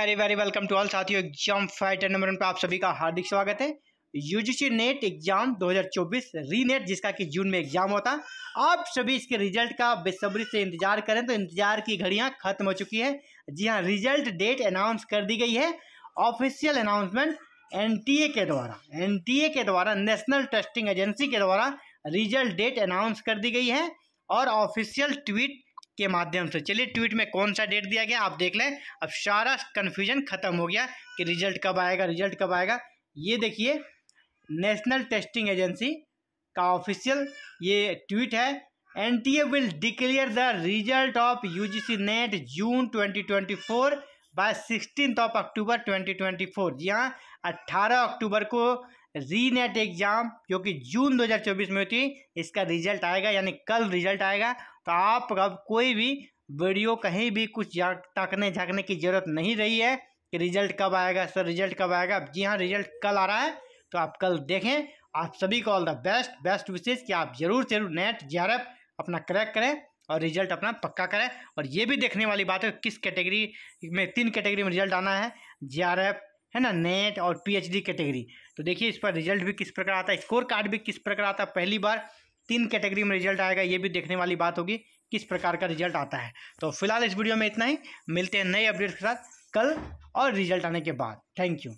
very very welcome to all साथियों exam fighter number one पर आप सभी का हार्दिक स्वागत है यूजीसी नेट एग्जाम 2024 रीनेट जिसका कि जून में एग्जाम होता आप सभी इसके रिजल्ट का बेसब्री से इंतजार करें तो इंतजार की घड़ियां खत्म हो चुकी है जी हाँ रिजल्ट डेट अनाउंस कर दी गई है ऑफिशियल अनाउंसमेंट एन के द्वारा एन के द्वारा नेशनल टेस्टिंग एजेंसी के द्वारा रिजल्ट डेट अनाउंस कर दी गई है और ऑफिशियल ट्वीट के माध्यम से चलिए ट्वीट में कौन सा डेट दिया गया आप देख लें अब सारा कन्फ्यूजन खत्म हो गया कि रिजल्ट कब आएगा रिजल्ट कब आएगा ये देखिए नेशनल टेस्टिंग एजेंसी का ऑफिशियल ये ट्वीट है N T A will declare the result of U G C NET June twenty twenty four by sixteen of October twenty twenty four जी हाँ अट्ठारह अक्टूबर को रीनेट नेट एग्ज़ाम जो कि जून 2024 में होती है इसका रिजल्ट आएगा यानी कल रिजल्ट आएगा तो आप अब कोई भी वीडियो कहीं भी कुछ टकने झाँकने की ज़रूरत नहीं रही है कि रिजल्ट कब आएगा सर रिजल्ट कब आएगा जी हाँ रिजल्ट कल आ रहा है तो आप कल देखें आप सभी को ऑल द बेस्ट बेस्ट विशेष कि आप ज़रूर जरूर नेट जे अपना क्रैक करें और रिजल्ट अपना पक्का करें और ये भी देखने वाली बात है किस कैटेगरी में तीन कैटेगरी में रिजल्ट आना है जे है ना नेट और पीएचडी कैटेगरी तो देखिए इस पर रिजल्ट भी किस प्रकार आता है स्कोर कार्ड भी किस प्रकार आता है पहली बार तीन कैटेगरी में रिजल्ट आएगा ये भी देखने वाली बात होगी किस प्रकार का रिजल्ट आता है तो फिलहाल इस वीडियो में इतना ही मिलते हैं नए अपडेट्स के साथ कल और रिजल्ट आने के बाद थैंक यू